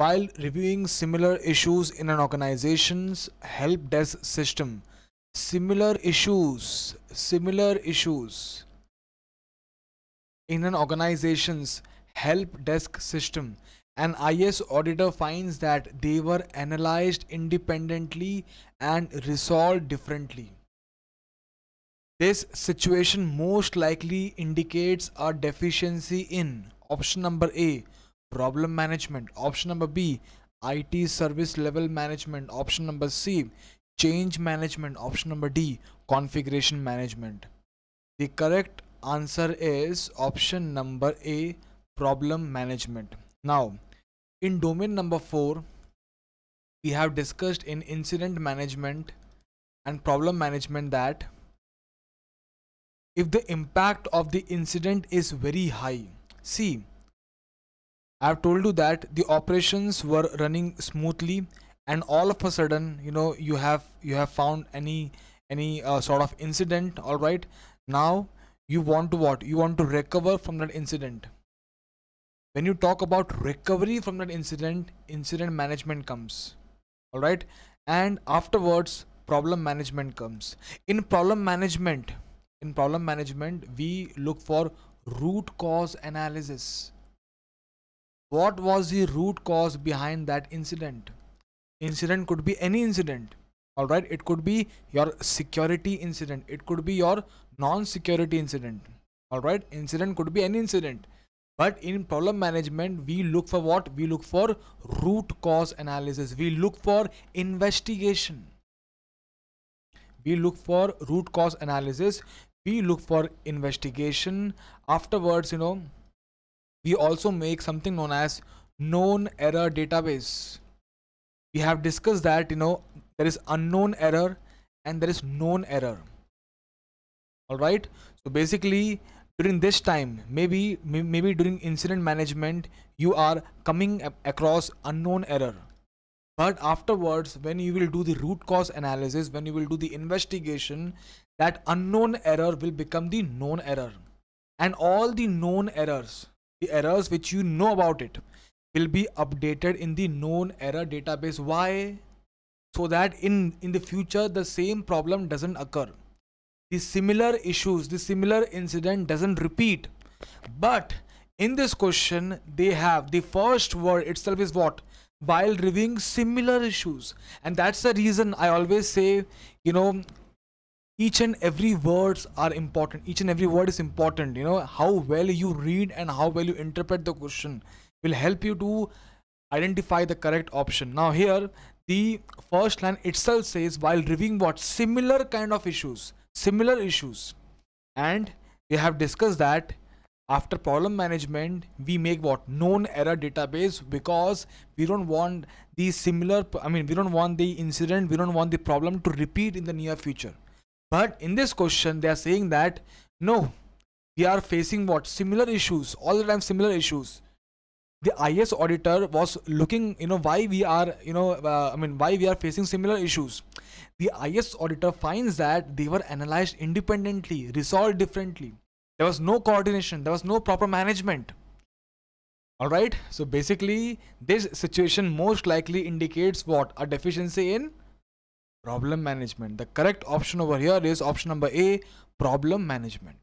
While reviewing similar issues in an organization's help desk system, similar issues, similar issues in an organization's help desk system, an IS auditor finds that they were analyzed independently and resolved differently. This situation most likely indicates a deficiency in option number A problem management option number b IT service level management option number C change management option number D configuration management the correct answer is option number A problem management now in domain number 4 we have discussed in incident management and problem management that if the impact of the incident is very high see I have told you that the operations were running smoothly and all of a sudden you know you have you have found any any uh, sort of incident all right now you want to what you want to recover from that incident when you talk about recovery from that incident incident management comes all right and afterwards problem management comes in problem management in problem management we look for root cause analysis what was the root cause behind that incident? Incident could be any incident. Alright, it could be your security incident. It could be your non-security incident. Alright, incident could be any incident. But in problem management, we look for what? We look for root cause analysis. We look for investigation. We look for root cause analysis. We look for investigation. Afterwards, you know, we also make something known as known error database. We have discussed that, you know, there is unknown error and there is known error. Alright, so basically during this time, maybe, maybe during incident management, you are coming across unknown error. But afterwards, when you will do the root cause analysis, when you will do the investigation, that unknown error will become the known error. And all the known errors the errors which you know about it will be updated in the known error database why so that in in the future the same problem doesn't occur the similar issues the similar incident doesn't repeat but in this question they have the first word itself is what while reviewing similar issues and that's the reason i always say you know each and every words are important each and every word is important you know how well you read and how well you interpret the question will help you to identify the correct option now here the first line itself says while reviewing what similar kind of issues similar issues and we have discussed that after problem management we make what known error database because we don't want the similar i mean we don't want the incident we don't want the problem to repeat in the near future but in this question, they are saying that no, we are facing what? Similar issues, all the time similar issues. The IS auditor was looking, you know, why we are, you know, uh, I mean, why we are facing similar issues. The IS auditor finds that they were analyzed independently, resolved differently. There was no coordination, there was no proper management. Alright, so basically, this situation most likely indicates what? A deficiency in problem management. The correct option over here is option number A, problem management.